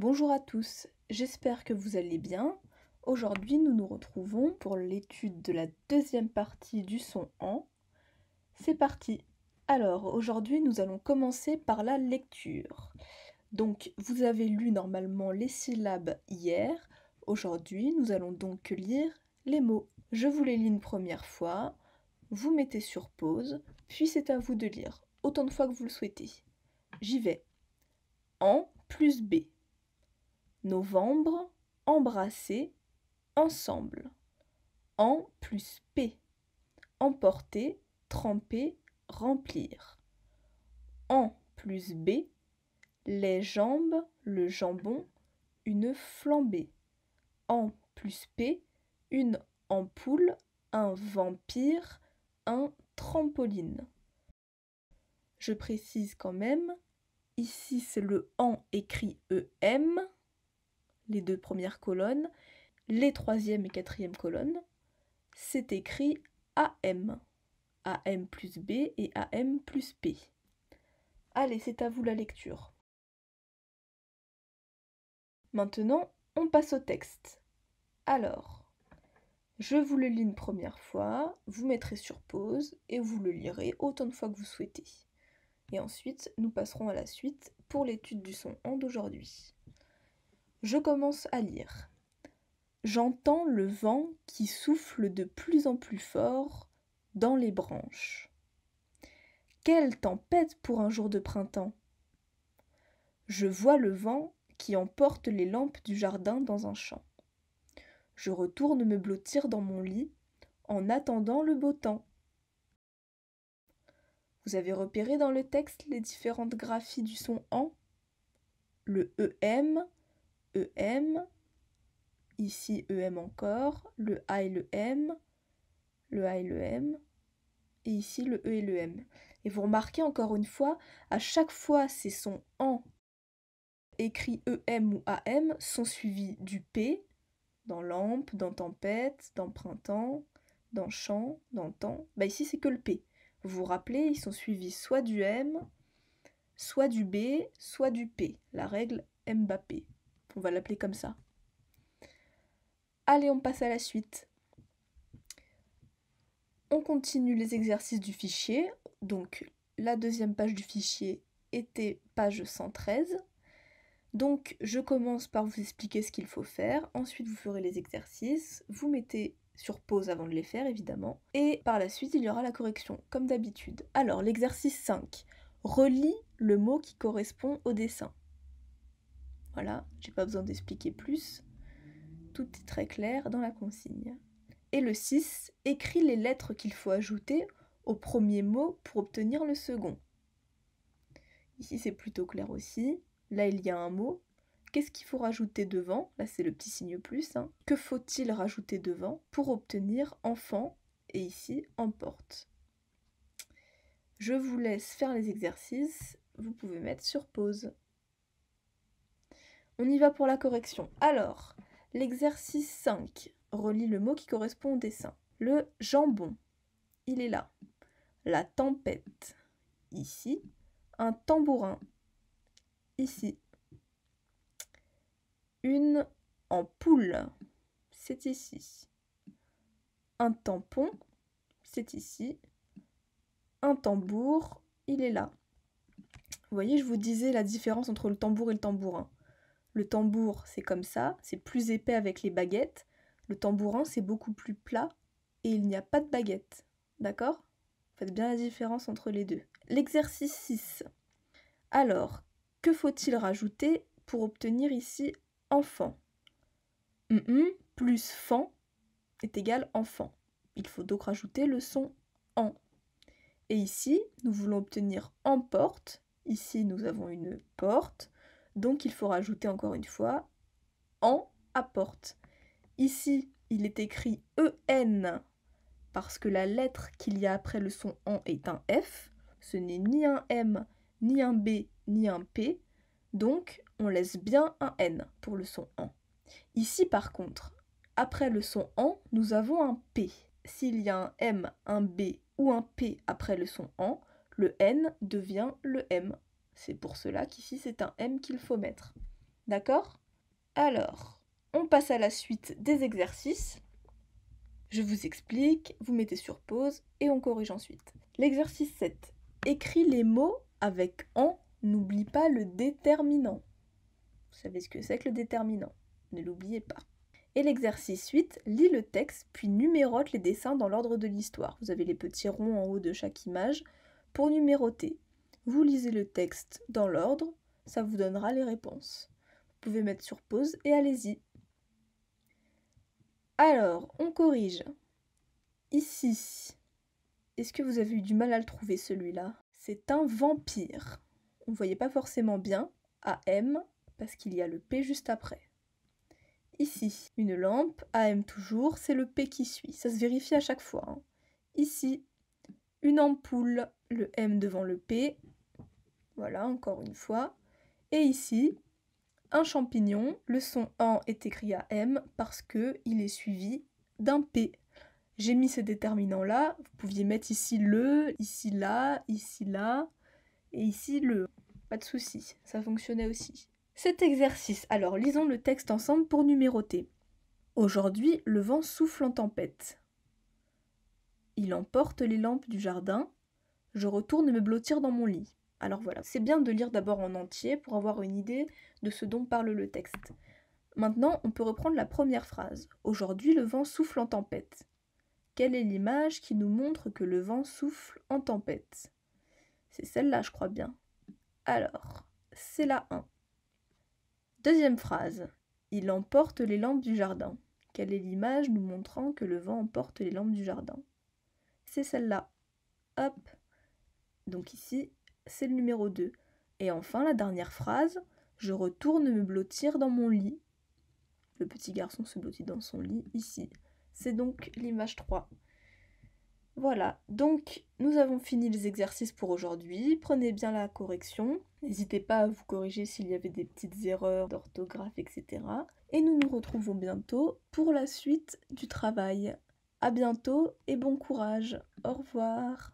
Bonjour à tous, j'espère que vous allez bien. Aujourd'hui, nous nous retrouvons pour l'étude de la deuxième partie du son en. C'est parti Alors, aujourd'hui, nous allons commencer par la lecture. Donc, vous avez lu normalement les syllabes hier. Aujourd'hui, nous allons donc lire les mots. Je vous les lis une première fois, vous mettez sur pause, puis c'est à vous de lire, autant de fois que vous le souhaitez. J'y vais. En plus B novembre, embrasser, ensemble. En plus P. Emporter, tremper, remplir. En plus B. Les jambes, le jambon, une flambée. En plus P. Une ampoule, un vampire, un trampoline. Je précise quand même, ici c'est le en écrit EM, les deux premières colonnes, les troisième et quatrième colonnes, c'est écrit AM. AM plus B et AM plus P. Allez, c'est à vous la lecture. Maintenant, on passe au texte. Alors, je vous le lis une première fois, vous mettrez sur pause et vous le lirez autant de fois que vous souhaitez. Et ensuite, nous passerons à la suite pour l'étude du son en d'aujourd'hui. Je commence à lire. J'entends le vent qui souffle de plus en plus fort dans les branches. Quelle tempête pour un jour de printemps. Je vois le vent qui emporte les lampes du jardin dans un champ. Je retourne me blottir dans mon lit en attendant le beau temps. Vous avez repéré dans le texte les différentes graphies du son en Le EM, EM, ici EM encore, le A et le M, le A et le M, et ici le E et le M. Et vous remarquez encore une fois, à chaque fois ces sons en écrits EM ou AM sont suivis du P dans lampe, dans tempête, dans printemps, dans champ, dans temps. Bah ici c'est que le P. Vous vous rappelez, ils sont suivis soit du M, soit du B, soit du P. La règle M-B-P. On va l'appeler comme ça. Allez, on passe à la suite. On continue les exercices du fichier. Donc la deuxième page du fichier était page 113. Donc je commence par vous expliquer ce qu'il faut faire, ensuite vous ferez les exercices, vous mettez sur pause avant de les faire évidemment, et par la suite il y aura la correction, comme d'habitude. Alors l'exercice 5, Relis le mot qui correspond au dessin. Voilà, j'ai pas besoin d'expliquer plus. Tout est très clair dans la consigne. Et le 6, écrit les lettres qu'il faut ajouter au premier mot pour obtenir le second. Ici, c'est plutôt clair aussi. Là, il y a un mot. Qu'est-ce qu'il faut rajouter devant Là, c'est le petit signe plus. Hein. Que faut-il rajouter devant pour obtenir enfant et ici emporte Je vous laisse faire les exercices. Vous pouvez mettre sur pause. On y va pour la correction. Alors, l'exercice 5 relie le mot qui correspond au dessin. Le jambon, il est là. La tempête, ici. Un tambourin, ici. Une en poule, c'est ici. Un tampon, c'est ici. Un tambour, il est là. Vous voyez, je vous disais la différence entre le tambour et le tambourin. Le tambour, c'est comme ça, c'est plus épais avec les baguettes. Le tambourin, c'est beaucoup plus plat et il n'y a pas de baguette. D'accord Faites bien la différence entre les deux. L'exercice 6. Alors, que faut-il rajouter pour obtenir ici enfant mm plus fan est égal enfant. Il faut donc rajouter le son en. Et ici, nous voulons obtenir en porte. Ici, nous avons une porte. Donc il faut rajouter encore une fois en apporte. Ici, il est écrit EN parce que la lettre qu'il y a après le son en est un F. Ce n'est ni un M, ni un B, ni un P. Donc on laisse bien un N pour le son en. Ici par contre, après le son en, nous avons un P. S'il y a un M, un B ou un P après le son en, le N devient le M c'est pour cela qu'ici c'est un M qu'il faut mettre. D'accord Alors, on passe à la suite des exercices. Je vous explique, vous mettez sur pause et on corrige ensuite. L'exercice 7. Écris les mots avec en, n'oublie pas le déterminant. Vous savez ce que c'est que le déterminant, ne l'oubliez pas. Et l'exercice 8, lis le texte puis numérote les dessins dans l'ordre de l'histoire. Vous avez les petits ronds en haut de chaque image pour numéroter vous lisez le texte dans l'ordre, ça vous donnera les réponses. Vous pouvez mettre sur pause et allez-y. Alors, on corrige. Ici, est-ce que vous avez eu du mal à le trouver celui-là C'est un vampire. On ne voyait pas forcément bien AM parce qu'il y a le P juste après. Ici, une lampe, AM toujours, c'est le P qui suit. Ça se vérifie à chaque fois. Hein. Ici, une ampoule, le M devant le P, voilà, encore une fois. Et ici, un champignon, le son en est écrit à M parce que il est suivi d'un P. J'ai mis ce déterminant là vous pouviez mettre ici le, ici là, ici là, et ici le. Pas de souci, ça fonctionnait aussi. Cet exercice, alors lisons le texte ensemble pour numéroter. Aujourd'hui, le vent souffle en tempête. Il emporte les lampes du jardin. Je retourne me blottir dans mon lit. Alors voilà, c'est bien de lire d'abord en entier pour avoir une idée de ce dont parle le texte. Maintenant, on peut reprendre la première phrase. Aujourd'hui, le vent souffle en tempête. Quelle est l'image qui nous montre que le vent souffle en tempête C'est celle-là, je crois bien. Alors, c'est la 1. Deuxième phrase. Il emporte les lampes du jardin. Quelle est l'image nous montrant que le vent emporte les lampes du jardin C'est celle-là. Hop. Donc ici, c'est le numéro 2. Et enfin, la dernière phrase, je retourne me blottir dans mon lit. Le petit garçon se blottit dans son lit ici. C'est donc l'image 3. Voilà, donc nous avons fini les exercices pour aujourd'hui. Prenez bien la correction. N'hésitez pas à vous corriger s'il y avait des petites erreurs d'orthographe, etc. Et nous nous retrouvons bientôt pour la suite du travail. A bientôt et bon courage. Au revoir.